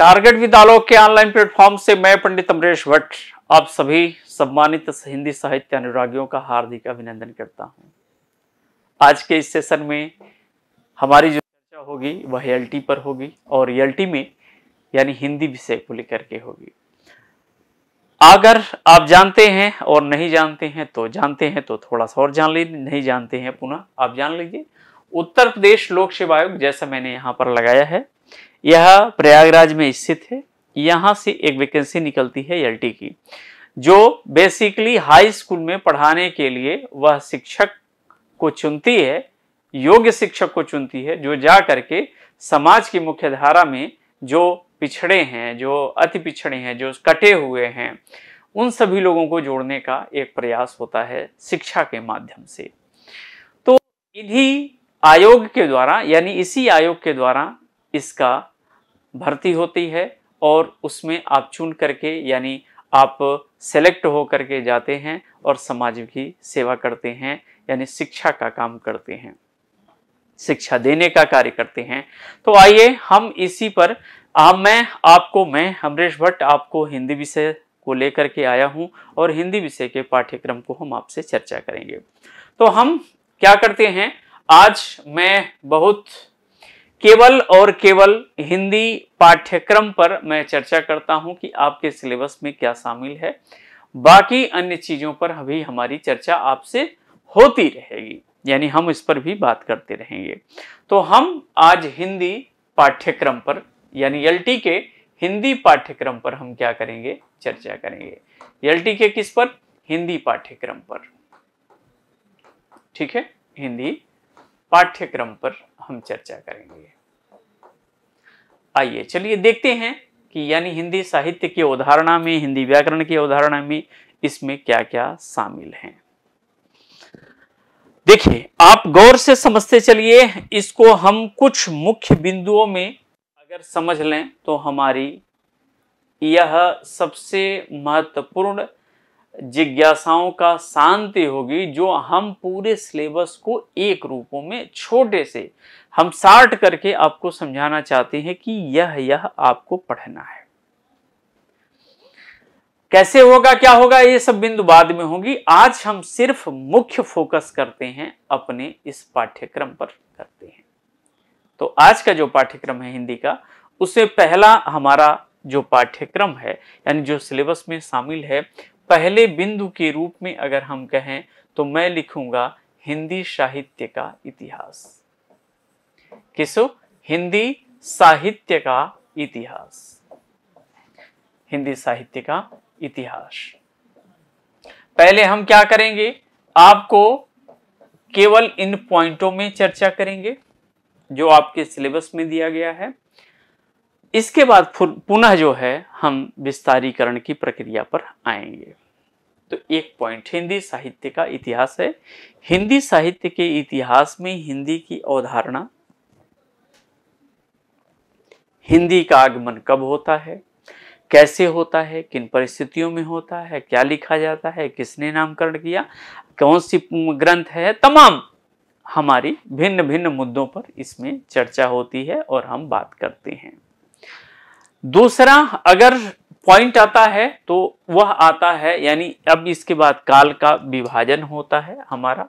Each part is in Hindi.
टारगेट विद आलोक के ऑनलाइन प्लेटफॉर्म से मैं पंडित अमरेश भट्ट आप सभी सम्मानित हिंदी साहित्य अनुरागियों का हार्दिक अभिनंदन करता हूं। आज के इस सेशन में हमारी जो चर्चा होगी वह एल पर होगी और एल में यानी हिंदी विषय को लेकर के होगी अगर आप जानते हैं और नहीं जानते हैं तो जानते हैं तो थोड़ा सा और जान लीजिए नहीं जानते हैं पुनः आप जान लीजिए उत्तर प्रदेश लोक सेवा आयोग जैसा मैंने यहाँ पर लगाया है यह प्रयागराज में स्थित है यहाँ से एक वैकेंसी निकलती है एल की जो बेसिकली हाई स्कूल में पढ़ाने के लिए वह शिक्षक को चुनती है योग्य शिक्षक को चुनती है जो जा करके समाज की मुख्य धारा में जो पिछड़े हैं जो अति पिछड़े हैं जो कटे हुए हैं उन सभी लोगों को जोड़ने का एक प्रयास होता है शिक्षा के माध्यम से तो इन्हीं आयोग के द्वारा यानी इसी आयोग के द्वारा इसका भर्ती होती है और उसमें आप चुन करके यानी आप सेलेक्ट हो करके जाते हैं और समाज की सेवा करते हैं यानी शिक्षा का काम करते हैं शिक्षा देने का कार्य करते हैं तो आइए हम इसी पर आ, मैं आपको मैं अमरेश भट्ट आपको हिंदी विषय को लेकर के आया हूं और हिंदी विषय के पाठ्यक्रम को हम आपसे चर्चा करेंगे तो हम क्या करते हैं आज मैं बहुत केवल और केवल हिंदी पाठ्यक्रम पर मैं चर्चा करता हूं कि आपके सिलेबस में क्या शामिल है बाकी अन्य चीज़ों पर अभी हमारी चर्चा आपसे होती रहेगी यानी हम इस पर भी बात करते रहेंगे तो हम आज हिंदी पाठ्यक्रम पर यानी एल के हिंदी पाठ्यक्रम पर हम क्या करेंगे चर्चा करेंगे एल के किस पर हिंदी पाठ्यक्रम पर ठीक है हिंदी पाठ्यक्रम पर हम चर्चा करेंगे आइए चलिए देखते हैं कि यानी हिंदी साहित्य की अवधारणा में हिंदी व्याकरण की अवधारणा में इसमें क्या क्या शामिल है देखिए आप गौर से समझते चलिए इसको हम कुछ मुख्य बिंदुओं में अगर समझ लें तो हमारी यह सबसे महत्वपूर्ण जिज्ञासाओं का शांति होगी जो हम पूरे सिलेबस को एक रूपों में छोटे से हम सार्ट करके आपको समझाना चाहते हैं कि यह यह आपको पढ़ना है कैसे होगा क्या होगा ये सब बिंदु बाद में होगी आज हम सिर्फ मुख्य फोकस करते हैं अपने इस पाठ्यक्रम पर करते हैं तो आज का जो पाठ्यक्रम है हिंदी का उससे पहला हमारा जो पाठ्यक्रम है यानी जो सिलेबस में शामिल है पहले बिंदु के रूप में अगर हम कहें तो मैं लिखूंगा हिंदी साहित्य का इतिहास किसो हिंदी साहित्य का इतिहास हिंदी साहित्य का इतिहास पहले हम क्या करेंगे आपको केवल इन पॉइंटों में चर्चा करेंगे जो आपके सिलेबस में दिया गया है इसके बाद पुनः जो है हम विस्तारीकरण की प्रक्रिया पर आएंगे तो एक पॉइंट हिंदी साहित्य का इतिहास है हिंदी साहित्य के इतिहास में हिंदी की अवधारणा हिंदी का आगमन कब होता है कैसे होता है किन परिस्थितियों में होता है क्या लिखा जाता है किसने नामकरण किया कौन सी ग्रंथ है तमाम हमारी भिन्न भिन्न मुद्दों पर इसमें चर्चा होती है और हम बात करते हैं दूसरा अगर पॉइंट आता है तो वह आता है यानी अब इसके बाद काल का विभाजन होता है हमारा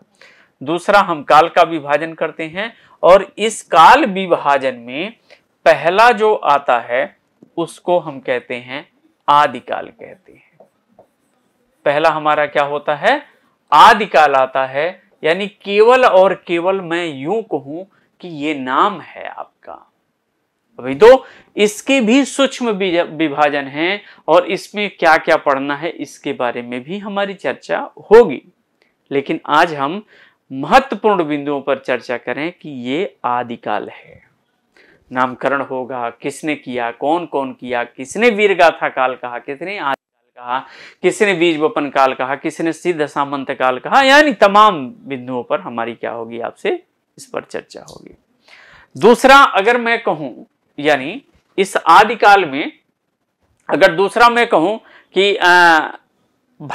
दूसरा हम काल का विभाजन करते हैं और इस काल विभाजन में पहला जो आता है उसको हम कहते हैं आदिकाल कहते हैं पहला हमारा क्या होता है आदिकाल आता है यानी केवल और केवल मैं यूं कहूं कि ये नाम है आपका अभी तो इसके भी सूक्ष्म विभाजन है और इसमें क्या क्या पढ़ना है इसके बारे में भी हमारी चर्चा होगी लेकिन आज हम महत्वपूर्ण बिंदुओं पर चर्चा करें कि ये आदिकाल है नामकरण होगा किसने किया कौन कौन किया किसने वीरगाथा काल कहा किसने आदिकाल कहा किसने बीज बपन काल कहा किसने सिद्ध सामंत काल कहा यानी तमाम बिंदुओं पर हमारी क्या होगी आपसे इस पर चर्चा होगी दूसरा अगर मैं कहूं यानी इस आदिकाल में अगर दूसरा मैं कहूं कि आ,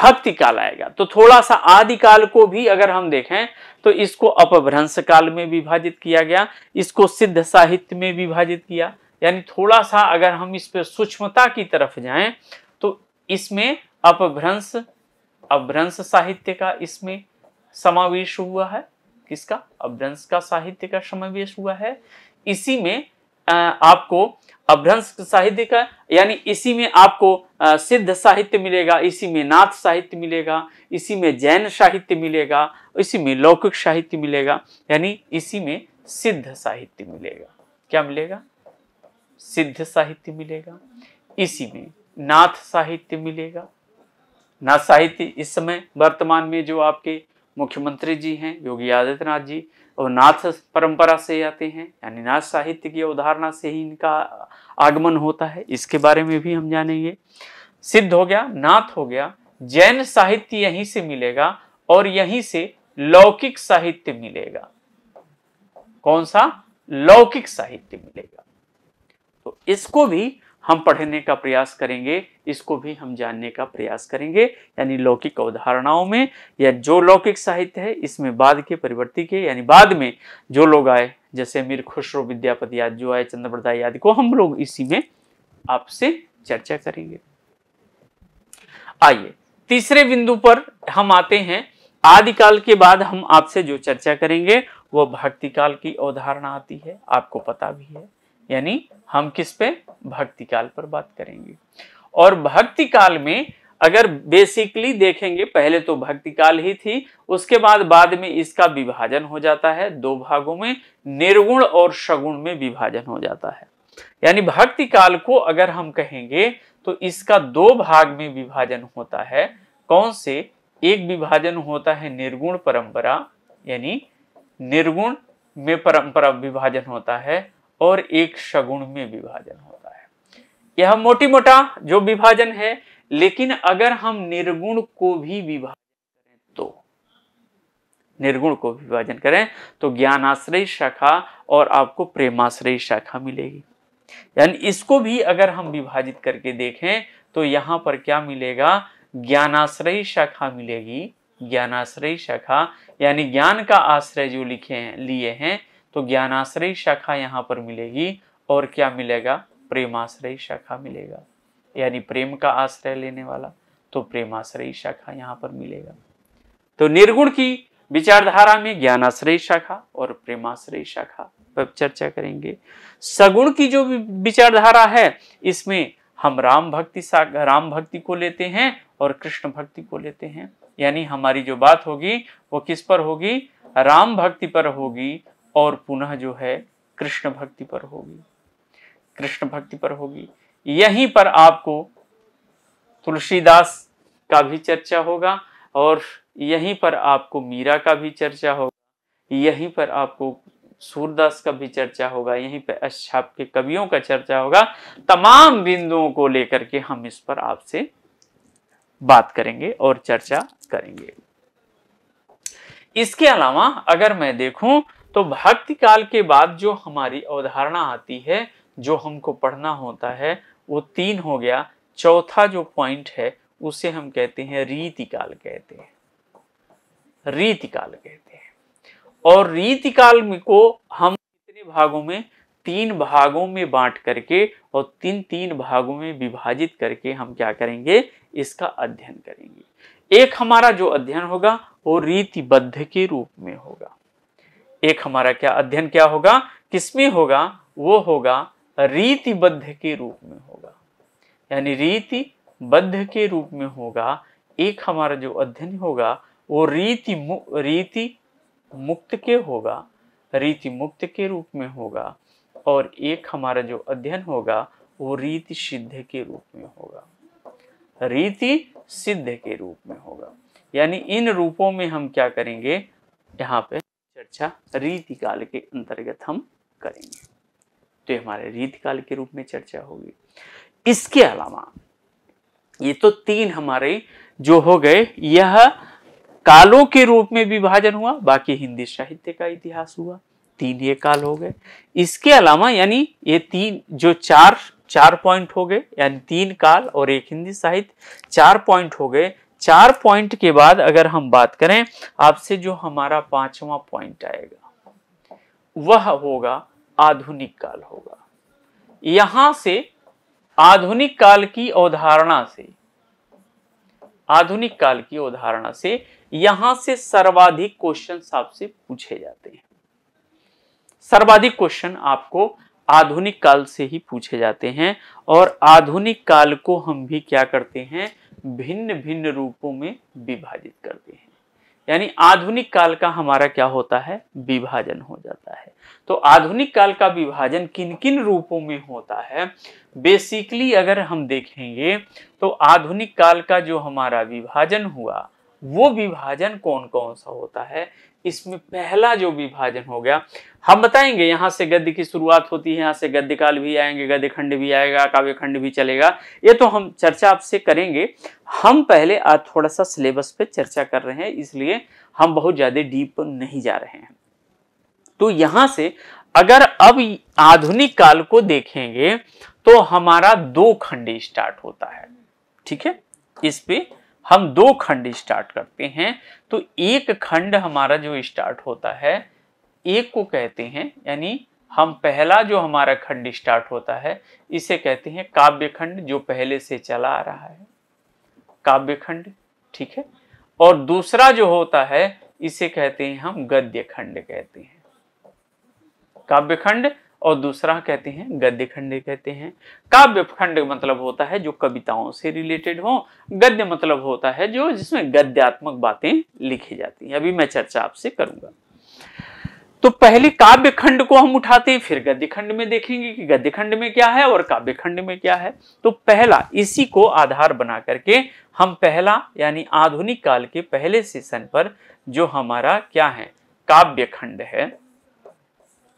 भक्ति काल आएगा तो थोड़ा सा आदिकाल को भी अगर हम देखें तो इसको अपभ्रंश काल में विभाजित किया गया इसको सिद्ध साहित्य में विभाजित किया यानी थोड़ा सा अगर हम इस पर सूक्ष्मता की तरफ जाएं तो इसमें अपभ्रंश अभ्रंश साहित्य का इसमें समावेश हुआ है किसका अभ्रंश का साहित्य का समावेश हुआ है इसी में आपको अभ्रंश साहित्य का यानी इसी में आपको सिद्ध साहित्य मिलेगा इसी में नाथ साहित्य मिलेगा इसी में जैन साहित्य मिलेगा इसी में लौकिक साहित्य मिलेगा यानी इसी में सिद्ध साहित्य मिलेगा क्या मिलेगा सिद्ध साहित्य मिलेगा इसी में नाथ साहित्य मिलेगा नाथ साहित्य इस समय वर्तमान में जो आपके मुख्यमंत्री जी हैं योगी आदित्यनाथ जी और नाथ परंपरा से आते हैं यानी नाथ साहित्य की अवधारणा से ही इनका आगमन होता है इसके बारे में भी हम जानेंगे सिद्ध हो गया नाथ हो गया जैन साहित्य यहीं से मिलेगा और यहीं से लौकिक साहित्य मिलेगा कौन सा लौकिक साहित्य मिलेगा तो इसको भी हम पढ़ने का प्रयास करेंगे इसको भी हम जानने का प्रयास करेंगे यानी लौकिक अवधारणाओं में या जो लौकिक साहित्य है इसमें बाद के परिवर्ती के यानी बाद में जो लोग आए जैसे मीर खुसरो विद्यापति आदि जो आए चंद्रप्रदाय आदि को हम लोग इसी में आपसे चर्चा करेंगे आइए तीसरे बिंदु पर हम आते हैं आदिकाल के बाद हम आपसे जो चर्चा करेंगे वह भक्ति काल की अवधारणा आती है आपको पता भी है यानी हम किस पे भक्ति काल पर बात करेंगे और भक्ति काल में अगर बेसिकली देखेंगे पहले तो भक्ति काल ही थी उसके बाद बाद में इसका विभाजन हो जाता है दो भागों में निर्गुण और सगुण में विभाजन हो जाता है यानी भक्ति काल को अगर हम कहेंगे तो इसका दो भाग में विभाजन होता है कौन से एक विभाजन होता है निर्गुण परंपरा यानी निर्गुण में परंपरा विभाजन होता है और एक सगुण में विभाजन होता है यह मोटी मोटा जो विभाजन है लेकिन अगर हम निर्गुण को भी विभाजन करें तो निर्गुण को विभाजन करें तो ज्ञानाश्रय शाखा और आपको प्रेमाश्रय शाखा मिलेगी यानी इसको भी अगर हम विभाजित करके देखें तो यहां पर क्या मिलेगा ज्ञानाश्रय शाखा मिलेगी ज्ञानाश्रय शाखा यानी ज्ञान का आश्रय जो लिखे हैं लिए हैं तो आश्रय शाखा यहाँ पर मिलेगी और क्या मिलेगा प्रेमाश्रय शाखा मिलेगा यानी प्रेम का आश्रय लेने वाला तो प्रेमाश्रय शाखा यहाँ पर मिलेगा तो निर्गुण की विचारधारा में ज्ञानाश्रयी शाखा और प्रेमाश्रय शाखा पर चर्चा करेंगे सगुण की जो विचारधारा है इसमें हम राम भक्ति राम भक्ति को लेते हैं और कृष्ण भक्ति को लेते हैं यानी हमारी जो बात होगी वो किस पर होगी राम भक्ति पर होगी और पुनः जो है कृष्ण भक्ति पर होगी कृष्ण भक्ति पर होगी यहीं पर आपको तुलसीदास का भी चर्चा होगा और यहीं पर आपको मीरा का भी चर्चा होगा यहीं पर आपको सूरदास का भी चर्चा होगा यहीं पर अश्छाप के कवियों का चर्चा होगा तमाम बिंदुओं को लेकर के हम इस पर आपसे बात करेंगे और चर्चा करेंगे इसके अलावा अगर मैं देखूं तो भक्ति काल के बाद जो हमारी अवधारणा आती है जो हमको पढ़ना होता है वो तीन हो गया चौथा जो पॉइंट है उसे हम कहते हैं रीति काल कहते हैं रीति काल कहते हैं और रीति काल को हम कितने भागों में तीन भागों में बांट करके और तीन तीन भागों में विभाजित करके हम क्या करेंगे इसका अध्ययन करेंगे एक हमारा जो अध्ययन होगा वो रीतिबद्ध के रूप में होगा एक हमारा क्या अध्ययन क्या होगा किसमें होगा वो होगा रीतिबद्ध के रूप में होगा यानी रीति बद्ध के रूप में होगा एक हमारा जो अध्ययन होगा वो रीति मु, रीति मुक्त के होगा रीति मुक्त के रूप में होगा और एक हमारा जो अध्ययन होगा वो रीति सिद्ध के रूप में होगा रीति सिद्ध के रूप में होगा यानी इन रूपों में हम क्या करेंगे यहाँ पे चर्चा रीतिकाल के अंतर्गत हम करेंगे तो ये हमारे रीतिकाल के रूप में चर्चा होगी इसके अलावा ये तो तीन हमारे जो हो गए यह कालों के रूप में विभाजन हुआ बाकी हिंदी साहित्य का इतिहास हुआ तीन ये काल हो गए इसके अलावा यानी ये तीन जो चार चार पॉइंट हो गए यानी तीन काल और एक हिंदी साहित्य चार पॉइंट हो गए चार पॉइंट के बाद अगर हम बात करें आपसे जो हमारा पांचवा पॉइंट आएगा वह होगा आधुनिक काल होगा यहां से आधुनिक काल की अवधारणा से आधुनिक काल की अवधारणा से यहां से सर्वाधिक क्वेश्चन आपसे पूछे जाते हैं सर्वाधिक क्वेश्चन आपको आधुनिक काल से ही पूछे जाते हैं और आधुनिक काल को हम भी क्या करते हैं भिन्न भिन्न रूपों में विभाजित करते हैं यानी आधुनिक काल का हमारा क्या होता है विभाजन हो जाता है तो आधुनिक काल का विभाजन किन किन रूपों में होता है बेसिकली अगर हम देखेंगे तो आधुनिक काल का जो हमारा विभाजन हुआ वो विभाजन कौन कौन सा होता है इसमें पहला जो विभाजन हो गया हम बताएंगे यहाँ से गद्य की शुरुआत होती है यहाँ से गद्य काल भी आएंगे गद्य खंड भी आएगा काव्य खंड भी चलेगा ये तो हम चर्चा आपसे करेंगे हम पहले आज थोड़ा सा सिलेबस पे चर्चा कर रहे हैं इसलिए हम बहुत ज़्यादा डीप नहीं जा रहे हैं तो यहां से अगर अब आधुनिक काल को देखेंगे तो हमारा दो खंड स्टार्ट होता है ठीक है इस पर हम दो खंड स्टार्ट करते हैं तो एक खंड हमारा जो स्टार्ट होता है एक को कहते हैं यानी हम पहला जो हमारा खंड स्टार्ट होता है इसे कहते हैं काव्य खंड जो पहले से चला आ रहा है काव्य खंड ठीक है और दूसरा जो होता है इसे कहते हैं हम गद्य खंड कहते हैं काव्य खंड और दूसरा कहते हैं गद्य खंड कहते हैं काव्य खंड मतलब होता है जो कविताओं से रिलेटेड हो गद्य मतलब होता है जो जिसमें गद्यात्मक बातें लिखी जाती हैं अभी मैं चर्चा आपसे करूंगा तो पहले काव्य खंड को हम उठाते हैं फिर गद्य खंड में देखेंगे कि गद्य खंड में क्या है और काव्य खंड में क्या है तो पहला इसी को आधार बना करके हम पहला यानी आधुनिक काल के पहले सेशन पर जो हमारा क्या है काव्य खंड है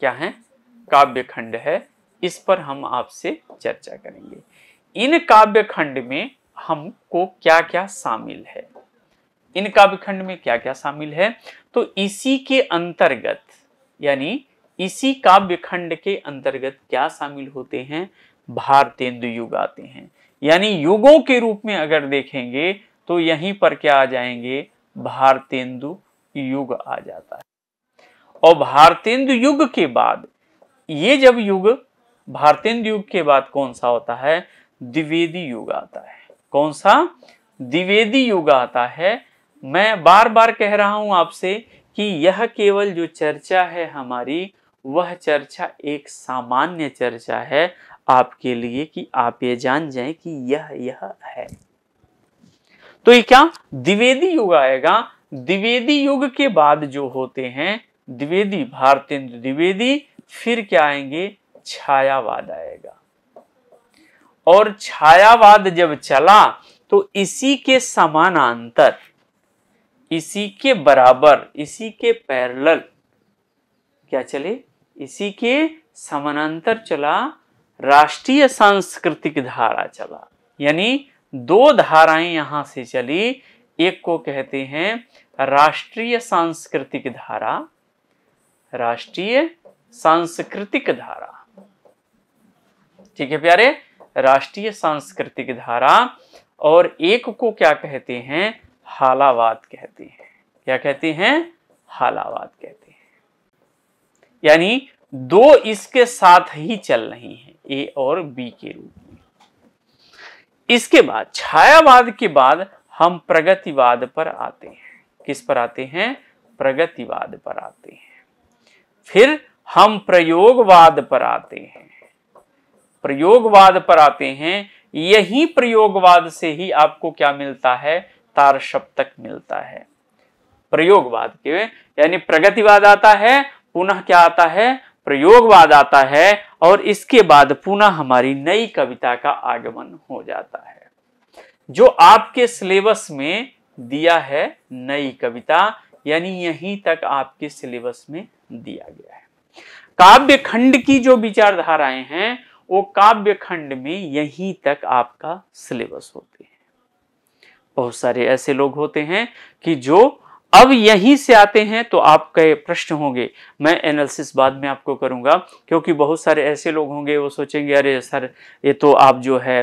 क्या है काव्य खंड है इस पर हम आपसे चर्चा करेंगे इन काव्य खंड में हमको क्या क्या शामिल है इन काव्य खंड में क्या क्या शामिल है तो इसी के अंतर्गत यानी इसी काव्य खंड के अंतर्गत क्या शामिल होते हैं भारतेंदु युग आते हैं यानी युगों के रूप में अगर देखेंगे तो यहीं पर क्या आ जाएंगे भारतेंदु युग आ जाता है और भारतेंदु युग के बाद ये जब युग भारतेंद्र युग के बाद कौन सा होता है द्विवेदी युग आता है कौन सा द्विवेदी युग आता है मैं बार बार कह रहा हूं आपसे कि यह केवल जो चर्चा है हमारी वह चर्चा एक सामान्य चर्चा है आपके लिए कि आप ये जान जाएं कि यह यह है तो ये क्या द्विवेदी युग आएगा द्विवेदी युग के बाद जो होते हैं द्विवेदी भारतेंद्र द्विवेदी फिर क्या आएंगे छायावाद आएगा और छायावाद जब चला तो इसी के समानांतर इसी के बराबर इसी के पैरेलल क्या चले इसी के समानांतर चला राष्ट्रीय सांस्कृतिक धारा चला यानी दो धाराएं यहां से चली एक को कहते हैं राष्ट्रीय सांस्कृतिक धारा राष्ट्रीय सांस्कृतिक धारा ठीक है प्यारे राष्ट्रीय सांस्कृतिक धारा और एक को क्या कहते हैं हालावाद कहते हैं क्या कहते हैं हालावाद कहते हैं यानी दो इसके साथ ही चल रही हैं ए और बी के रूप में इसके बाद छायावाद के बाद हम प्रगतिवाद पर आते हैं किस पर आते हैं प्रगतिवाद पर आते हैं फिर हम प्रयोगवाद पर आते हैं प्रयोगवाद पर आते हैं यही प्रयोगवाद से ही आपको क्या मिलता है तार तक मिलता है प्रयोगवाद के यानी प्रगतिवाद आता है पुनः क्या आता है प्रयोगवाद आता है और इसके बाद पुनः हमारी नई कविता का आगमन हो जाता है जो आपके सिलेबस में दिया है नई कविता यानी यहीं तक आपके सिलेबस में दिया गया है काव्य खंड की जो विचारधाराएं हैं वो काव्य खंड में यहीं तक आपका सिलेबस होते हैं बहुत सारे ऐसे लोग होते हैं कि जो अब यहीं से आते हैं तो आपके प्रश्न होंगे मैं एनालिसिस बाद में आपको करूंगा क्योंकि बहुत सारे ऐसे लोग होंगे वो सोचेंगे अरे सर ये तो आप जो है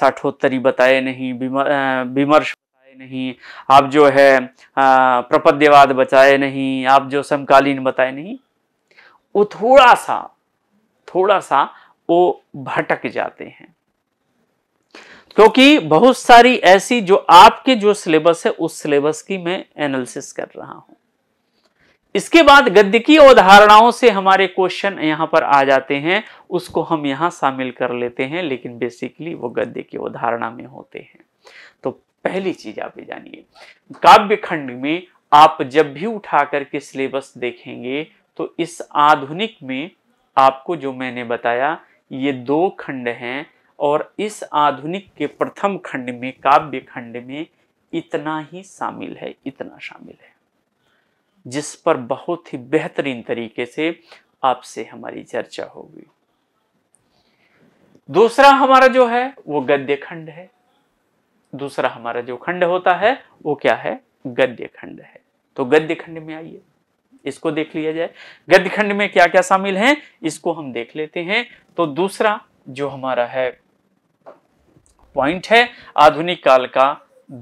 साठोत्तरी बताए नहीं विमर्श बताए नहीं आप जो है प्रपद्यवाद बताए नहीं आप जो समकालीन बताए नहीं वो थोड़ा सा थोड़ा सा वो भटक जाते हैं क्योंकि बहुत सारी ऐसी जो आपके जो सिलेबस है उस सिलेबस की मैं एनालिसिस कर रहा हूं इसके बाद गद्य की अवधारणाओं से हमारे क्वेश्चन यहां पर आ जाते हैं उसको हम यहां शामिल कर लेते हैं लेकिन बेसिकली वो गद्य की अवधारणा में होते हैं तो पहली चीज आप जानिए काव्य खंड में आप जब भी उठा करके सिलेबस देखेंगे तो इस आधुनिक में आपको जो मैंने बताया ये दो खंड हैं और इस आधुनिक के प्रथम खंड में काव्य खंड में इतना ही शामिल है इतना शामिल है जिस पर बहुत ही बेहतरीन तरीके से आपसे हमारी चर्चा होगी दूसरा हमारा जो है वो गद्य खंड है दूसरा हमारा जो खंड होता है वो क्या है गद्य खंड है तो गद्य खंड में आइए इसको देख लिया जाए गद्यखंड में क्या क्या शामिल है इसको हम देख लेते हैं तो दूसरा जो हमारा है पॉइंट है आधुनिक काल का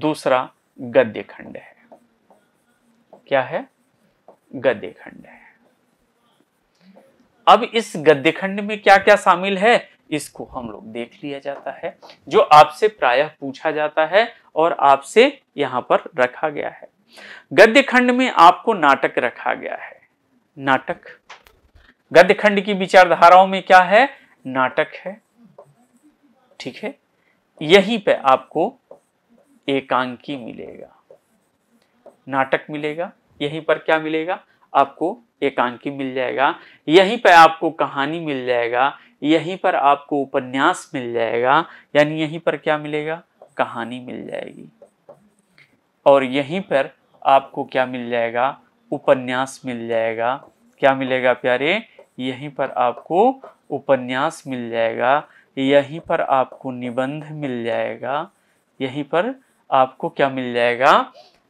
दूसरा गद्य खंड है क्या है गद्य खंड है अब इस गद्य खंड में क्या क्या शामिल है इसको हम लोग देख लिया जाता है जो आपसे प्रायः पूछा जाता है और आपसे यहां पर रखा गया है गद्य खंड में आपको नाटक रखा गया है नाटक गद्य खंड की विचारधाराओं में क्या है नाटक है ठीक है यहीं पे आपको एकांकी मिलेगा नाटक मिलेगा यहीं पर क्या मिलेगा आपको एकांकी मिल जाएगा यहीं पर आपको कहानी मिल जाएगा यहीं पर आपको उपन्यास मिल जाएगा यानी यहीं पर क्या मिलेगा कहानी मिल जाएगी और यहीं पर आपको क्या मिल जाएगा उपन्यास मिल जाएगा क्या मिलेगा प्यारे यहीं पर आपको उपन्यास मिल जाएगा यहीं पर आपको निबंध मिल जाएगा यहीं पर आपको क्या मिल जाएगा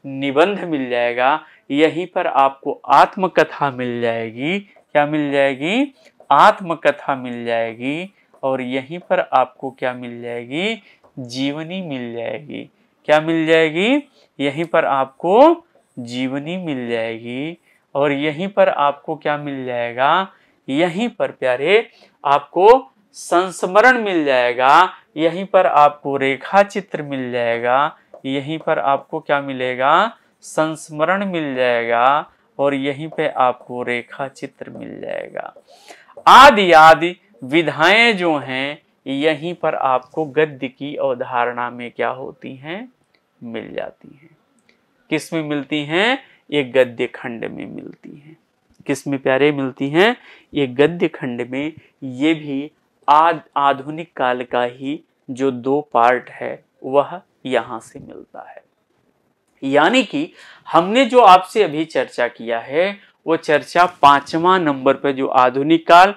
निबंध मिल जाएगा यहीं पर आपको आत्मकथा मिल जाएगी क्या मिल जाएगी आत्मकथा मिल जाएगी और यहीं पर आपको क्या मिल जाएगी जीवनी मिल जाएगी क्या मिल जाएगी यहीं पर आपको जीवनी मिल जाएगी और यहीं पर आपको क्या मिल जाएगा यहीं पर प्यारे आपको संस्मरण मिल जाएगा यहीं पर आपको रेखा चित्र मिल जाएगा यहीं पर आपको क्या मिलेगा संस्मरण मिल जाएगा और यहीं पे आपको रेखा चित्र मिल जाएगा आदि आदि विधाएं जो हैं यहीं पर आपको गद्य की अवधारणा में क्या होती हैं मिल जाती हैं किस में मिलती हैं ये गद्य खंड में मिलती हैं किस में प्यारे मिलती हैं ये गद्य खंड में ये भी आद आधुनिक काल का ही जो दो पार्ट है वह यहाँ से मिलता है यानी कि हमने जो आपसे अभी चर्चा किया है वो चर्चा पांचवा नंबर पर जो आधुनिक काल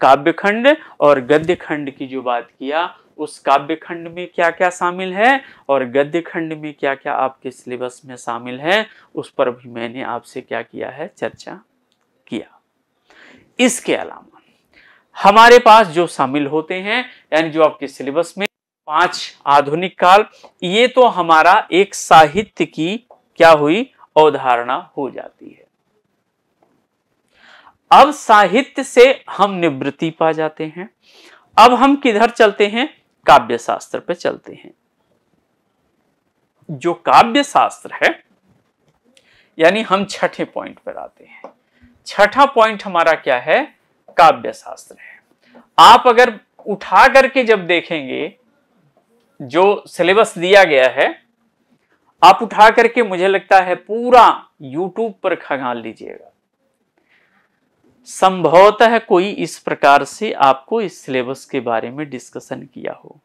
काव्य खंड और गद्य खंड की जो बात किया उस काव्य खंड में क्या क्या शामिल है और गद्य खंड में क्या क्या आपके सिलेबस में शामिल है उस पर भी मैंने आपसे क्या किया है चर्चा किया इसके अलावा हमारे पास जो शामिल होते हैं यानी जो आपके सिलेबस में पांच आधुनिक काल ये तो हमारा एक साहित्य की क्या हुई अवधारणा हो जाती है अब साहित्य से हम निवृत्ति पा जाते हैं अब हम किधर चलते हैं काव्य शास्त्र पे चलते हैं जो काव्य शास्त्र है यानी हम छठे पॉइंट पर आते हैं छठा पॉइंट हमारा क्या है काव्य शास्त्र है आप अगर उठा करके जब देखेंगे जो सिलेबस दिया गया है आप उठा करके मुझे लगता है पूरा यूट्यूब पर खंगाल लीजिएगा संभवतः कोई इस प्रकार से आपको इस सिलेबस के बारे में डिस्कशन किया हो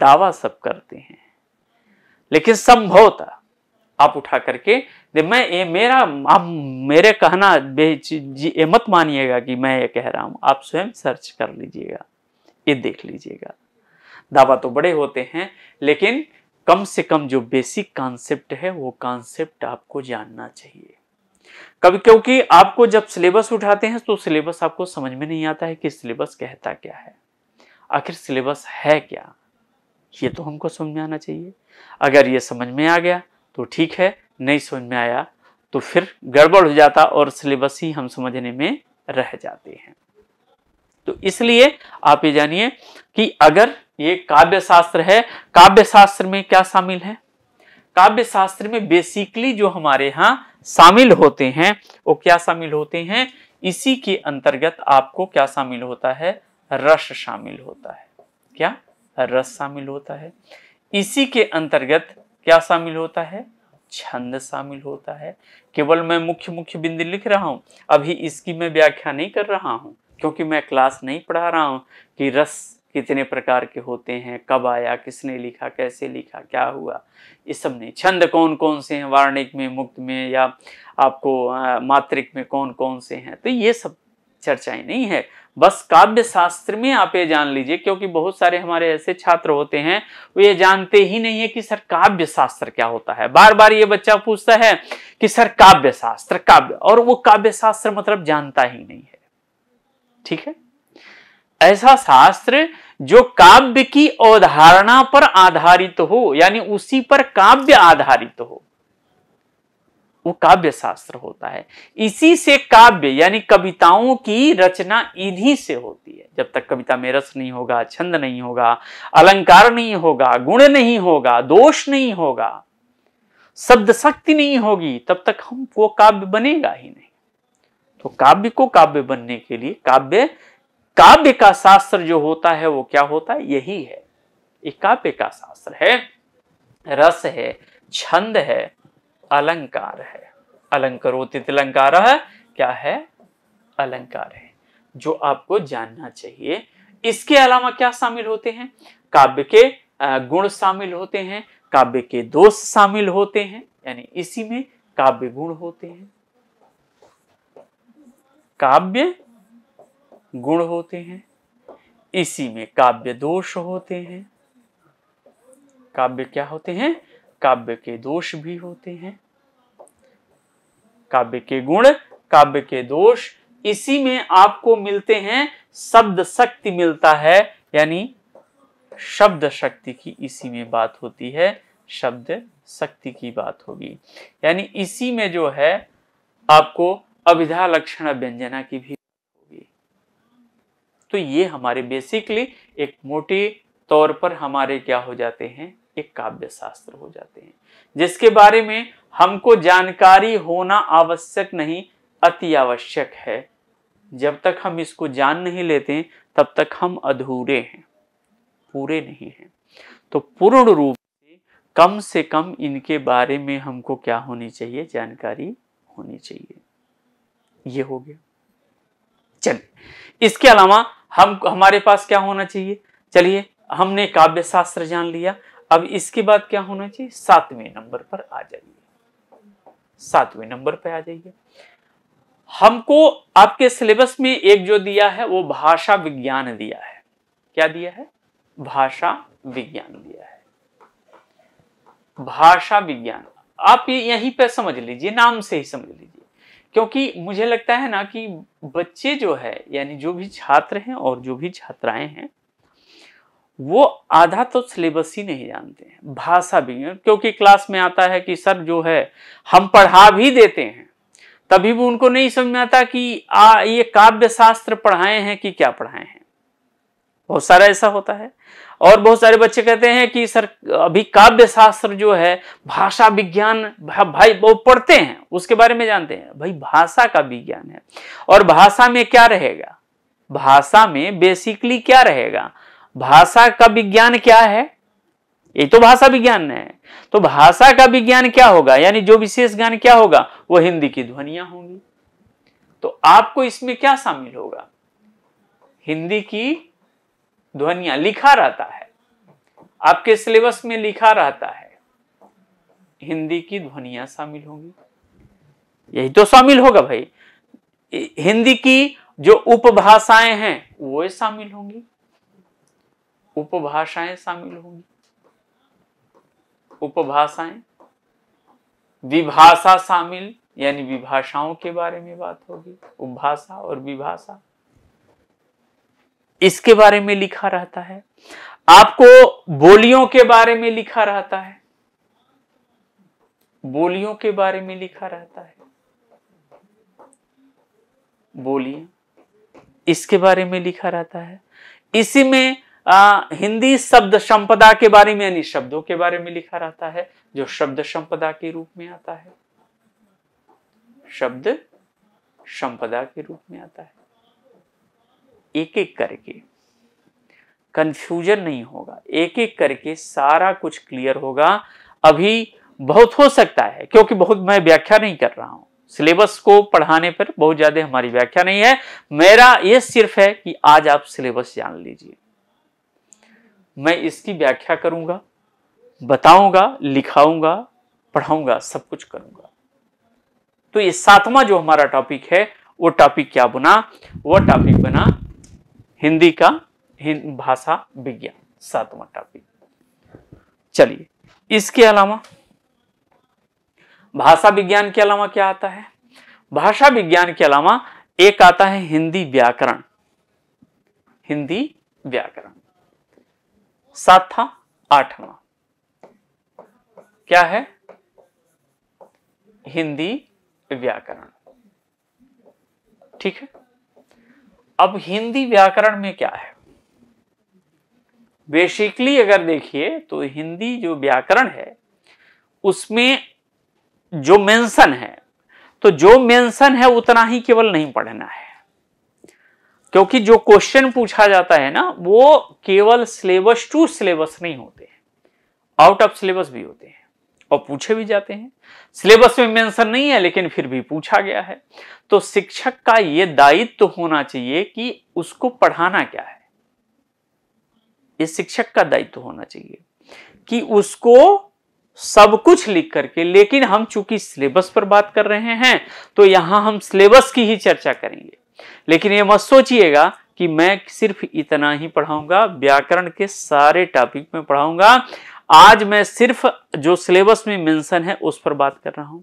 दावा सब करते हैं लेकिन संभवतः आप उठा करके मैं ये मेरा आप मेरे कहना जी ये मत मानिएगा कि मैं ये कह रहा हूं आप स्वयं सर्च कर लीजिएगा ये देख लीजिएगा दावा तो बड़े होते हैं लेकिन कम से कम जो बेसिक कॉन्सेप्ट है वो कॉन्सेप्ट आपको जानना चाहिए कभी क्योंकि आपको जब सिलेबस उठाते हैं तो सिलेबस आपको समझ में नहीं आता है कि सिलेबस कहता क्या है आखिर सिलेबस है क्या ये तो हमको समझ में आना चाहिए अगर ये समझ में आ गया तो ठीक है नहीं समझ में आया तो फिर गड़बड़ हो जाता और सिलेबस ही हम समझने में रह जाते हैं तो इसलिए आप ये जानिए कि अगर ये काव्य शास्त्र है काव्य शास्त्र में क्या शामिल है काव्य शास्त्र में बेसिकली जो हमारे यहाँ शामिल होते हैं वो क्या शामिल होते हैं इसी के अंतर्गत आपको क्या शामिल होता है रस शामिल होता है क्या रस शामिल होता है इसी के अंतर्गत क्या शामिल होता है छंद शामिल होता है केवल मैं मुख्य मुख्य बिंदु लिख रहा हूं अभी इसकी मैं व्याख्या नहीं कर रहा हूँ क्योंकि मैं क्लास नहीं पढ़ा रहा हूं कि रस कितने प्रकार के होते हैं कब आया किसने लिखा कैसे लिखा क्या हुआ इस सब नहीं छंद कौन कौन से हैं वार्णिक में मुक्त में या आपको मात्रिक में कौन कौन से हैं तो ये सब चर्चाएं नहीं है बस काव्य शास्त्र में आप ये जान लीजिए क्योंकि बहुत सारे हमारे ऐसे छात्र होते हैं वो ये जानते ही नहीं है कि सर काव्य शास्त्र क्या होता है बार बार ये बच्चा पूछता है कि सर काव्य शास्त्र काव्य और वो काव्य शास्त्र मतलब जानता ही नहीं है ठीक है ऐसा शास्त्र जो काव्य की अवधारणा पर आधारित हो यानी उसी पर काव्य आधारित हो वो काव्य शास्त्र होता है इसी से काव्य यानी कविताओं की रचना इन्हीं से होती है जब तक कविता में रस नहीं होगा छंद नहीं होगा अलंकार नहीं होगा गुण नहीं होगा दोष नहीं होगा शब्द शक्ति नहीं होगी तब तक हम वो काव्य बनेगा ही नहीं तो काव्य को काव्य बनने के लिए काव्य काव्य का शास्त्र जो होता है वो क्या होता है यही है एक काव्य का शास्त्र है रस है छंद है अलंकार है अलंकारोतित अलंकार है क्या है अलंकार है जो आपको जानना चाहिए इसके अलावा क्या शामिल होते हैं काव्य के गुण शामिल होते हैं काव्य के दोष शामिल होते हैं यानी इसी में काव्य गुण होते हैं काव्य गुण होते हैं इसी में काव्य दोष होते हैं काव्य क्या होते हैं काव्य के दोष भी होते हैं काव्य के गुण काव्य के दोष इसी में आपको मिलते हैं शब्द शक्ति मिलता है यानी शब्द शक्ति की इसी में बात होती है शब्द शक्ति की बात होगी यानी इसी में जो है आपको अविधा लक्षण व्यंजना की भी तो ये हमारे बेसिकली एक मोटे तौर पर हमारे क्या हो जाते हैं एक काव्य शास्त्र हो जाते हैं जिसके बारे में हमको जानकारी होना आवश्यक नहीं अति आवश्यक है जब तक हम इसको जान नहीं लेते तब तक हम अधूरे हैं पूरे नहीं हैं तो पूर्ण रूप से कम से कम इनके बारे में हमको क्या होनी चाहिए जानकारी होनी चाहिए ये हो गया चलिए इसके अलावा हम हमारे पास क्या होना चाहिए चलिए हमने काव्य शास्त्र जान लिया अब इसके बाद क्या होना चाहिए सातवें नंबर पर आ जाइए सातवें नंबर पर आ जाइए हमको आपके सिलेबस में एक जो दिया है वो भाषा विज्ञान दिया है क्या दिया है भाषा विज्ञान दिया है भाषा विज्ञान आप यहीं पे समझ लीजिए नाम से ही समझ लीजिए क्योंकि मुझे लगता है ना कि बच्चे जो है यानी जो भी छात्र हैं और जो भी छात्राएं हैं वो आधा तो सिलेबस ही नहीं जानते हैं भाषा भी क्योंकि क्लास में आता है कि सर जो है हम पढ़ा भी देते हैं तभी भी उनको नहीं समझ में आता कि आ ये काव्य शास्त्र पढ़ाए हैं कि क्या पढ़ाए हैं बहुत सारा ऐसा होता है और बहुत सारे बच्चे कहते हैं कि सर अभी काव्य शास्त्र जो है भाषा विज्ञान भा, हाँ भाई वो पढ़ते हैं उसके बारे में जानते हैं भाई भाषा का विज्ञान है और भाषा में क्या रहेगा भाषा में बेसिकली क्या रहेगा भाषा का विज्ञान क्या है ये तो भाषा विज्ञान है तो भाषा का विज्ञान क्या होगा यानी जो विशेष ज्ञान क्या होगा वो हिंदी की ध्वनिया होंगी तो आपको इसमें क्या शामिल होगा हिंदी की ध्वनिया लिखा रहता है आपके सिलेबस में लिखा रहता है हिंदी की ध्वनिया शामिल होंगी यही तो शामिल होगा भाई हिंदी की जो उपभाषाएं हैं वो शामिल होंगी उपभाषाएं शामिल होंगी उपभाषाएं विभाषा शामिल यानी विभाषाओं के बारे में बात होगी उपभाषा और विभाषा इसके बारे में लिखा रहता है आपको बोलियों के बारे में लिखा रहता है बोलियों के बारे में लिखा रहता है बोलियां इसके बारे में लिखा रहता है इसी में आ, हिंदी शब्द संपदा के बारे में यानी शब्दों के बारे में लिखा रहता है जो शब्द संपदा के रूप में आता है शब्द संपदा के रूप में आता है एक एक करके कंफ्यूजन नहीं होगा एक एक करके सारा कुछ क्लियर होगा अभी बहुत हो सकता है क्योंकि बहुत मैं व्याख्या नहीं कर रहा हूं सिलेबस को पढ़ाने पर बहुत ज्यादा हमारी व्याख्या नहीं है मेरा यह सिर्फ है कि आज आप सिलेबस जान लीजिए मैं इसकी व्याख्या करूंगा बताऊंगा लिखाऊंगा पढ़ाऊंगा सब कुछ करूंगा तो ये सातवां जो हमारा टॉपिक है वो टॉपिक क्या बना वो टॉपिक बना हिंदी का भाषा विज्ञान सातवां टॉपिक चलिए इसके अलावा भाषा विज्ञान के अलावा क्या आता है भाषा विज्ञान के अलावा एक आता है हिंदी व्याकरण हिंदी व्याकरण सात था आठवां क्या है हिंदी व्याकरण ठीक है अब हिंदी व्याकरण में क्या है बेसिकली अगर देखिए तो हिंदी जो व्याकरण है उसमें जो मेंशन है तो जो मेंशन है उतना ही केवल नहीं पढ़ना है क्योंकि जो क्वेश्चन पूछा जाता है ना वो केवल सिलेबस टू सिलेबस नहीं होते आउट ऑफ सिलेबस भी होते हैं और पूछे भी जाते हैं सिलेबस में मेंशन नहीं है लेकिन फिर भी पूछा गया है तो शिक्षक का ये दायित्व तो होना चाहिए कि उसको पढ़ाना क्या है ये शिक्षक का दायित्व तो होना चाहिए कि उसको सब कुछ लिख करके लेकिन हम चूंकि सिलेबस पर बात कर रहे हैं तो यहां हम सिलेबस की ही चर्चा करेंगे लेकिन ये मत सोचिएगा कि मैं सिर्फ इतना ही पढ़ाऊंगा व्याकरण के सारे टॉपिक में पढ़ाऊंगा आज मैं सिर्फ जो सिलेबस में मेंशन है उस पर बात कर रहा हूं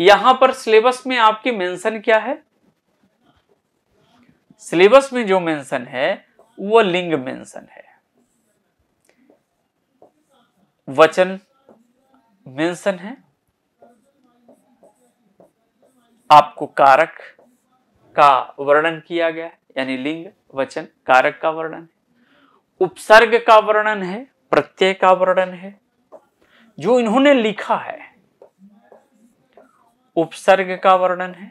यहां पर सिलेबस में आपकी मेंशन क्या है सिलेबस में जो मेंशन है वह लिंग मेंशन है वचन मेंशन है आपको कारक का वर्णन किया गया यानी लिंग वचन कारक का वर्णन है उपसर्ग का वर्णन है प्रत्यय का वर्णन है जो इन्होंने लिखा है उपसर्ग का वर्णन है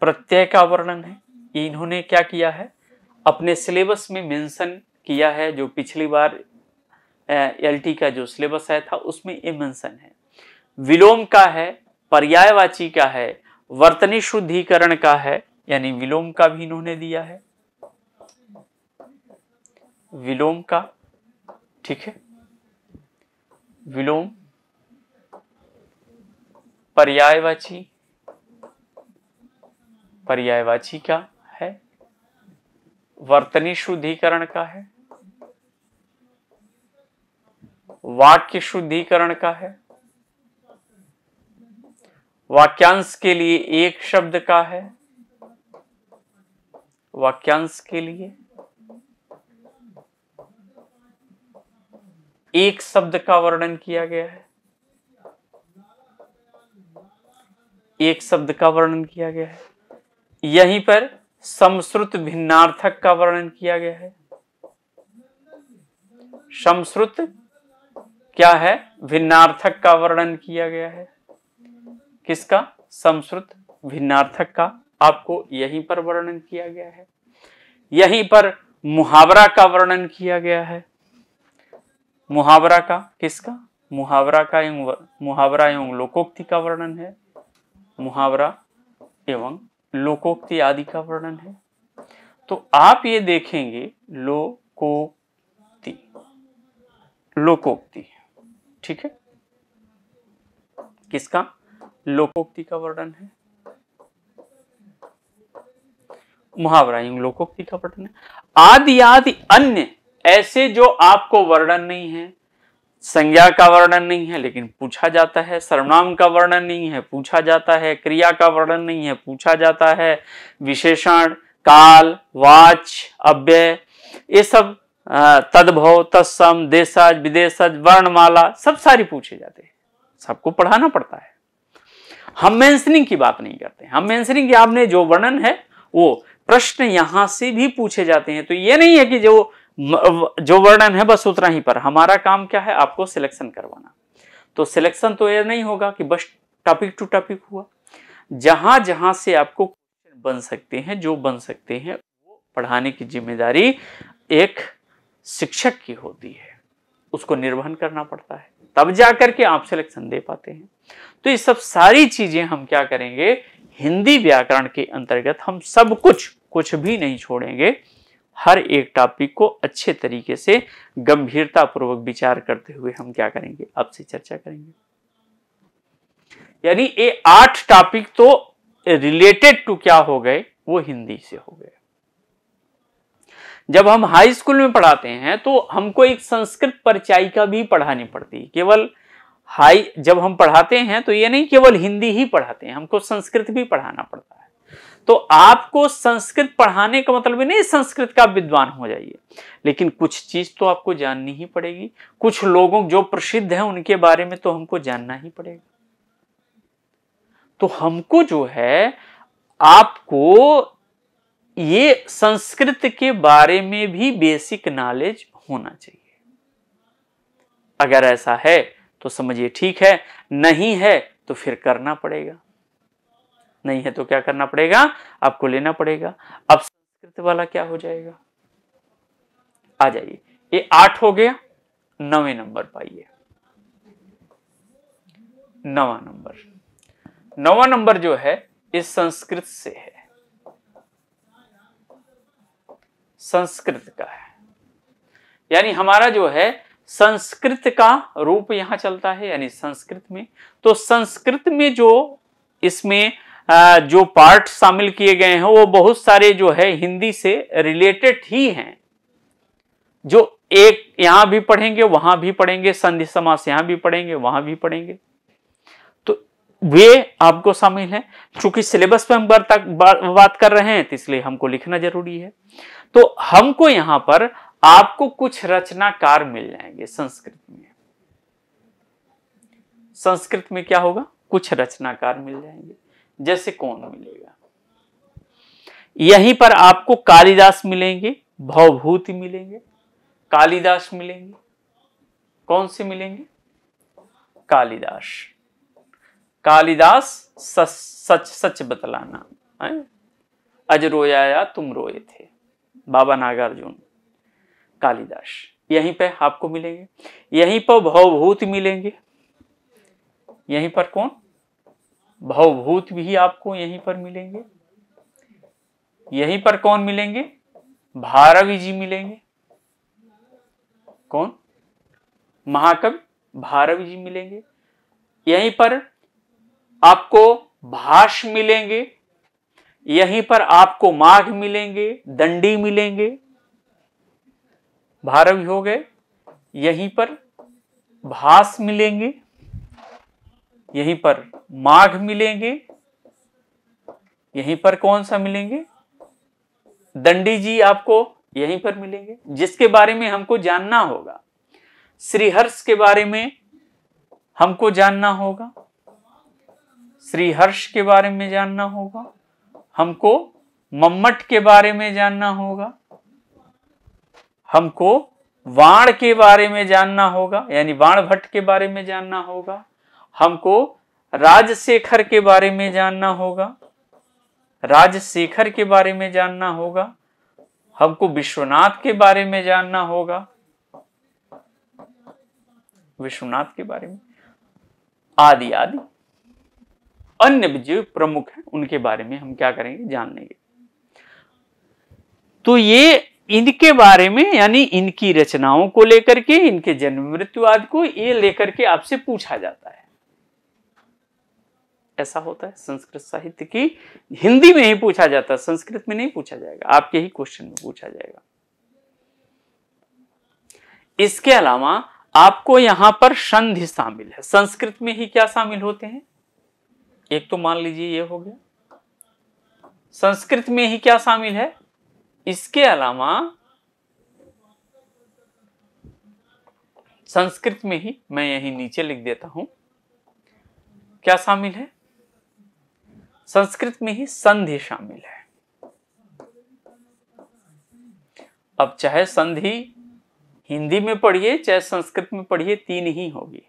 प्रत्यय का वर्णन है ये इन्होंने क्या किया है अपने सिलेबस में मेंशन किया है जो पिछली बार एलटी का जो सिलेबस आया था उसमें ये मेंशन है विलोम का है पर्यायवाची का है वर्तनी शुद्धिकरण का है यानी विलोम का भी इन्होंने दिया है विलोम का ठीक है विलोम पर्यायवाची पर्यायवाची का है वर्तनी शुद्धिकरण का है वाक्य शुद्धिकरण का है वाक्यांश के लिए एक शब्द का है वाक्यांश के लिए एक शब्द का वर्णन किया गया है एक शब्द का वर्णन किया गया है यहीं पर समश्रुत भिन्नार्थक का वर्णन किया गया है समश्रुत क्या है भिन्नार्थक का वर्णन किया गया है किसका समश्रुत भिन्नार्थक का आपको यहीं पर वर्णन किया गया है यहीं पर मुहावरा का वर्णन किया गया है मुहावरा का किसका मुहावरा का एवं मुहावरा एवं लोकोक्ति का वर्णन है मुहावरा एवं लोकोक्ति आदि का वर्णन है तो आप ये देखेंगे लोकोक्ति लोकोक्ति ठीक है किसका लोकोक्ति का वर्णन है मुहावरा एवं लोकोक्ति का वर्णन है आदि आदि अन्य ऐसे जो आपको वर्णन नहीं है संज्ञा का वर्णन नहीं है लेकिन पूछा जाता है सर्वनाम का वर्णन नहीं है पूछा जाता है क्रिया का वर्णन नहीं है पूछा जाता है विशेषण काल वाच अव्यय ये सब तद्भव तत्सम देशज विदेशज वर्णमाला सब सारी पूछे जाते हैं सबको पढ़ाना पड़ता है हम मेंशनिंग की बात नहीं करते हम मेंशनिंग की आपने जो वर्णन है वो प्रश्न यहां से भी पूछे जाते हैं तो ये नहीं है कि जो जो वर्णन है बस उतना ही पर हमारा काम क्या है आपको सिलेक्शन करवाना तो सिलेक्शन तो यह नहीं होगा कि बस टॉपिक टू टॉपिक हुआ जहां जहां से आपको क्वेश्चन बन सकते हैं जो बन सकते हैं वो पढ़ाने की जिम्मेदारी एक शिक्षक की होती है उसको निर्वहन करना पड़ता है तब जाकर के आप सिलेक्शन दे पाते हैं तो ये सब सारी चीजें हम क्या करेंगे हिंदी व्याकरण के अंतर्गत हम सब कुछ कुछ भी नहीं छोड़ेंगे हर एक टॉपिक को अच्छे तरीके से गंभीरतापूर्वक विचार करते हुए हम क्या करेंगे आपसे चर्चा करेंगे यानी ये आठ टॉपिक तो रिलेटेड टू क्या हो गए वो हिंदी से हो गए जब हम हाई स्कूल में पढ़ाते हैं तो हमको एक संस्कृत परिचायिका भी पढ़ानी पड़ती है केवल हाई जब हम पढ़ाते हैं तो ये नहीं केवल हिंदी ही पढ़ाते हैं हमको संस्कृत भी पढ़ाना पड़ता है तो आपको संस्कृत पढ़ाने का मतलब ही नहीं संस्कृत का विद्वान हो जाइए लेकिन कुछ चीज तो आपको जाननी ही पड़ेगी कुछ लोगों जो प्रसिद्ध हैं उनके बारे में तो हमको जानना ही पड़ेगा तो हमको जो है आपको ये संस्कृत के बारे में भी बेसिक नॉलेज होना चाहिए अगर ऐसा है तो समझिए ठीक है नहीं है तो फिर करना पड़ेगा नहीं है तो क्या करना पड़ेगा आपको लेना पड़ेगा अब संस्कृत वाला क्या हो जाएगा आ जाइए ये आठ हो गया नवे नंबर पाइए नवा नंबर नवा नंबर जो है इस संस्कृत से है संस्कृत का है यानी हमारा जो है संस्कृत का रूप यहां चलता है यानी संस्कृत में तो संस्कृत में जो इसमें जो पार्ट शामिल किए गए हैं वो बहुत सारे जो है हिंदी से रिलेटेड ही हैं जो एक यहां भी पढ़ेंगे वहां भी पढ़ेंगे संधि समास यहां भी पढ़ेंगे वहां भी पढ़ेंगे तो वे आपको शामिल है चूंकि सिलेबस पे हम बात कर रहे हैं तो इसलिए हमको लिखना जरूरी है तो हमको यहां पर आपको कुछ रचनाकार मिल जाएंगे संस्कृत में संस्कृत में क्या होगा कुछ रचनाकार मिल जाएंगे जैसे कौन मिलेगा यहीं पर आपको कालिदास मिलेंगे भवभूत मिलेंगे कालिदास मिलेंगे कौन से मिलेंगे कालिदास कालिदास सच सच सच बतलाना है अज रोया तुम रोए थे बाबा नागार्जुन कालिदास यहीं पे आपको मिलेंगे यहीं पर भवभूत मिलेंगे यहीं पर कौन भवभूत भी आपको यहीं पर मिलेंगे यहीं पर कौन मिलेंगे भारवी जी मिलेंगे कौन महाकवि भारवी जी मिलेंगे यहीं पर आपको भाष मिलेंगे यहीं पर आपको माघ मिलेंगे दंडी मिलेंगे भारवी हो गए यहीं पर भास मिलेंगे यहीं पर माघ मिलेंगे यहीं पर कौन सा मिलेंगे दंडी जी आपको यहीं पर मिलेंगे जिसके बारे में हमको जानना होगा श्रीहर्ष के बारे में हमको जानना होगा श्रीहर्ष के बारे में जानना होगा हमको मम्मट के बारे में जानना होगा हमको वाण के बारे में जानना होगा यानी वाण भट्ट के बारे में जानना होगा हमको राजशेखर के बारे में जानना होगा राजशेखर के बारे में जानना होगा हमको विश्वनाथ के बारे में जानना होगा विश्वनाथ के बारे में आदि आदि अन्य जो प्रमुख हैं उनके बारे में हम क्या करेंगे जानने के तो ये इनके बारे में यानी इनकी रचनाओं को लेकर के इनके जन्म मृत्यु आदि को ये लेकर के आपसे पूछा जाता है ऐसा होता है संस्कृत साहित्य की हिंदी में ही पूछा जाता है संस्कृत में नहीं पूछा जाएगा आपके ही क्वेश्चन में पूछा जाएगा इसके अलावा आपको यहां पर संधि शामिल है संस्कृत में ही क्या शामिल होते हैं एक तो मान लीजिए ये हो गया संस्कृत में ही क्या शामिल है इसके अलावा संस्कृत में ही मैं यही नीचे लिख देता हूं क्या शामिल है संस्कृत में ही संधि शामिल है अब चाहे संधि हिंदी में पढ़िए चाहे संस्कृत में पढ़िए तीन ही होगी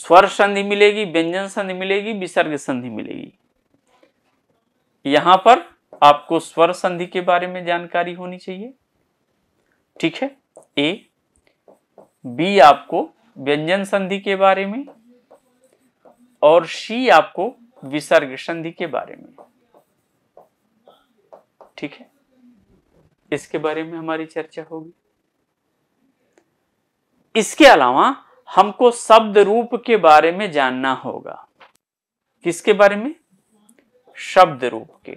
स्वर संधि मिलेगी व्यंजन संधि मिलेगी विसर्ग संधि मिलेगी यहां पर आपको स्वर संधि के बारे में जानकारी होनी चाहिए ठीक है ए बी आपको व्यंजन संधि के बारे में और सी आपको विसर्ग संधि के बारे में ठीक है इसके बारे में हमारी चर्चा होगी इसके अलावा हमको शब्द रूप के बारे में जानना होगा किसके बारे में शब्द रूप के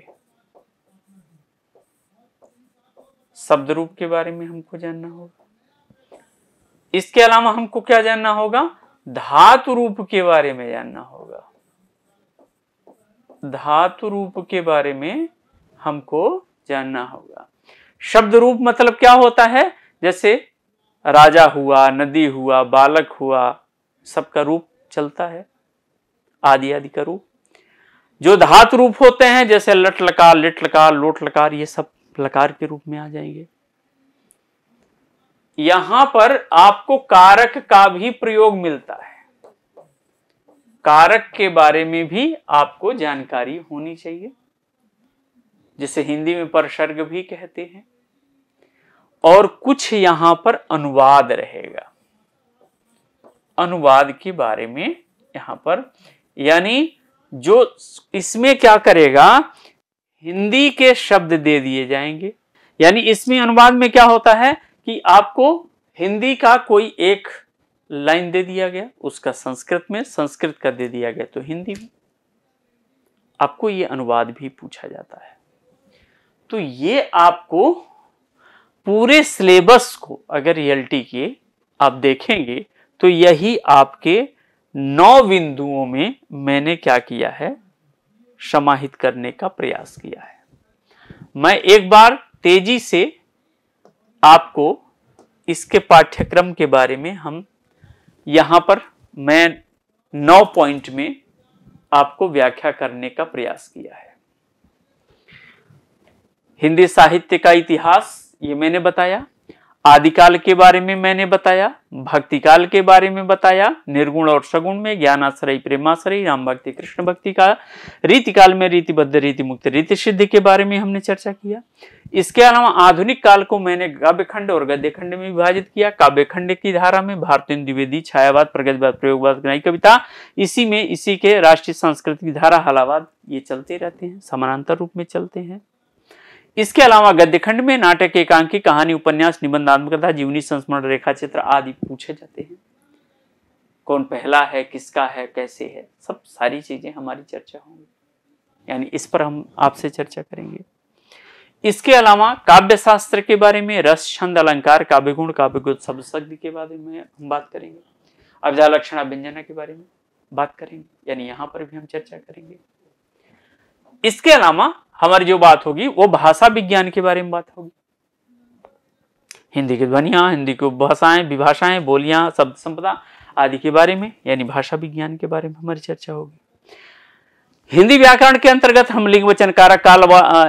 शब्द रूप के बारे में हमको जानना होगा इसके अलावा हमको क्या जानना होगा धातु रूप के बारे में जानना होगा धातु रूप के बारे में हमको जानना होगा शब्द रूप मतलब क्या होता है जैसे राजा हुआ नदी हुआ बालक हुआ सबका रूप चलता है आदि आदि का रूप जो धातु रूप होते हैं जैसे लट लकार लिट लकार लोट लकार ये सब लकार के रूप में आ जाएंगे यहां पर आपको कारक का भी प्रयोग मिलता है कारक के बारे में भी आपको जानकारी होनी चाहिए जिसे हिंदी में परसर्ग भी कहते हैं और कुछ यहां पर अनुवाद रहेगा अनुवाद के बारे में यहां पर यानी जो इसमें क्या करेगा हिंदी के शब्द दे दिए जाएंगे यानी इसमें अनुवाद में क्या होता है कि आपको हिंदी का कोई एक लाइन दे दिया गया उसका संस्कृत में संस्कृत का दे दिया गया तो हिंदी में आपको ये अनुवाद भी पूछा जाता है तो ये आपको पूरे सिलेबस को अगर रियल्टी के आप देखेंगे तो यही आपके नौ बिंदुओं में मैंने क्या किया है समाहित करने का प्रयास किया है मैं एक बार तेजी से आपको इसके पाठ्यक्रम के बारे में हम यहां पर मैं नौ पॉइंट में आपको व्याख्या करने का प्रयास किया है हिंदी साहित्य का इतिहास ये मैंने बताया आदिकाल के बारे में मैंने बताया भक्ति काल के बारे में बताया निर्गुण और सगुण में आश्रय प्रेमाश्रय राम भक्ति कृष्ण भक्ति का रीति काल में रीतिबद्ध रीति मुक्त रीति सिद्धि के बारे में हमने चर्चा किया इसके अलावा आधुनिक काल को मैंने काव्य खंड और गद्य खंड में विभाजित किया काव्य खंड की धारा में भारतीय द्विवेदी छायावाद प्रगतिवाद प्रयोगवाद नई कविता इसी में इसी के राष्ट्रीय सांस्कृतिक धारा हलावाद ये चलते रहते हैं समानांतर रूप में चलते हैं इसके अलावा गद्यखंड में नाटक एकांकी कहानी उपन्यास निबंधात्मक जीवनी संस्मरण रेखा चित्र आदि पूछे जाते हैं कौन पहला है किसका है कैसे है सब सारी चीजें हमारी चर्चा होंगी यानी इस पर हम आपसे चर्चा करेंगे इसके अलावा काव्य शास्त्र के बारे में रस छंद अलंकार काव्य गुण काव्य गुण शब्द शब्द के बारे में हम बात करेंगे अब्जा लक्षणा व्यंजना के बारे में बात करेंगे यानी यहाँ पर भी हम चर्चा करेंगे इसके अलावा हमारी जो बात होगी वो भाषा विज्ञान के बारे में बात होगी हिंदी की ध्वनिया हिंदी की उपभाषाएं विभाषाएं बोलियां शब्द संपदा आदि के बारे में यानी भाषा विज्ञान के बारे में हमारी चर्चा होगी हिंदी व्याकरण के अंतर्गत हम लिंग वचन कारक काल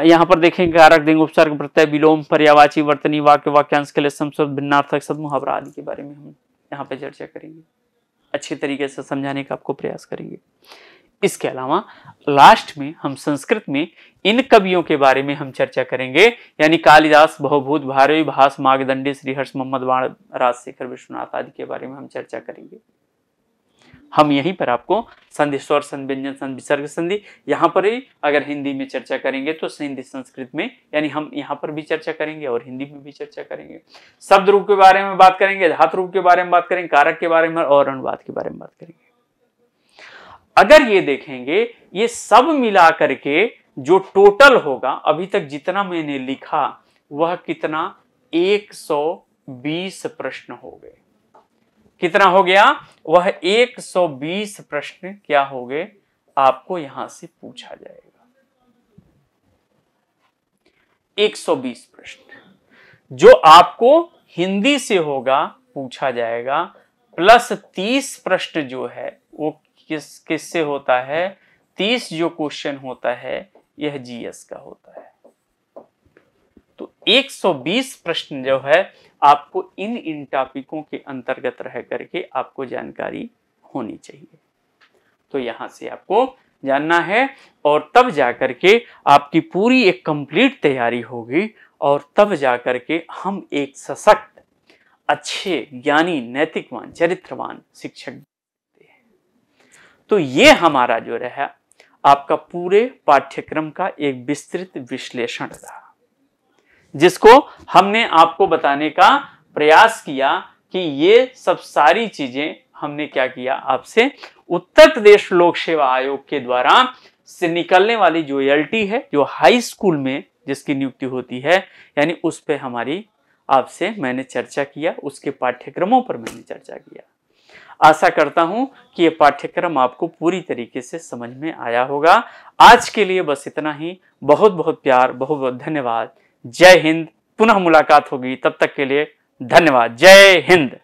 यहाँ पर देखेंगे कारक लिंग उपसर्ग प्रत्यय विलोम पर्यावाची वर्तनी वाक्य वाक्यांश के लिए समशब्द भिन्नार्थक शब्द मुहावरा आदि के बारे में हम यहाँ पर चर्चा करेंगे अच्छे तरीके से समझाने का आपको प्रयास करेंगे इसके अलावा लास्ट में हम संस्कृत में इन कवियों के बारे में हम चर्चा करेंगे यानी कालिदास बहुभूत भारवी भास मागदंडी श्रीहर्ष मोहम्मद वाण राजशेखर विश्वनाथ आदि के बारे में हम चर्चा करेंगे हम यहीं पर आपको संधि स्वर संधि व्यंजन संधि विसर्ग संधि यहाँ पर ही अगर हिंदी में चर्चा करेंगे तो हिंदी संस्कृत में यानी हम यहाँ पर भी चर्चा करेंगे और हिंदी में भी चर्चा करेंगे शब्द रूप के बारे में बात करेंगे धातु रूप के बारे में बात करेंगे कारक के बारे में और अनुवाद के बारे में बात करेंगे अगर ये देखेंगे ये सब मिला करके जो टोटल होगा अभी तक जितना मैंने लिखा वह कितना 120 प्रश्न हो गए कितना हो गया वह 120 प्रश्न क्या हो गए आपको यहां से पूछा जाएगा 120 प्रश्न जो आपको हिंदी से होगा पूछा जाएगा प्लस 30 प्रश्न जो है वो किस किससे होता है तीस जो क्वेश्चन होता है यह जीएस का होता है तो 120 प्रश्न जो है आपको इन इन टॉपिकों के अंतर्गत रह करके आपको जानकारी होनी चाहिए तो यहां से आपको जानना है और तब जाकर के आपकी पूरी एक कंप्लीट तैयारी होगी और तब जाकर के हम एक सशक्त अच्छे ज्ञानी नैतिकवान चरित्रवान शिक्षक तो ये हमारा जो रहा आपका पूरे पाठ्यक्रम का एक विस्तृत विश्लेषण रहा जिसको हमने आपको बताने का प्रयास किया कि ये सब सारी चीजें हमने क्या किया आपसे उत्तर प्रदेश लोक सेवा आयोग के द्वारा से निकलने वाली जो एल है जो हाई स्कूल में जिसकी नियुक्ति होती है यानी उस पर हमारी आपसे मैंने चर्चा किया उसके पाठ्यक्रमों पर मैंने चर्चा किया आशा करता हूं कि ये पाठ्यक्रम आपको पूरी तरीके से समझ में आया होगा आज के लिए बस इतना ही बहुत बहुत प्यार बहुत बहुत धन्यवाद जय हिंद पुनः मुलाकात होगी तब तक के लिए धन्यवाद जय हिंद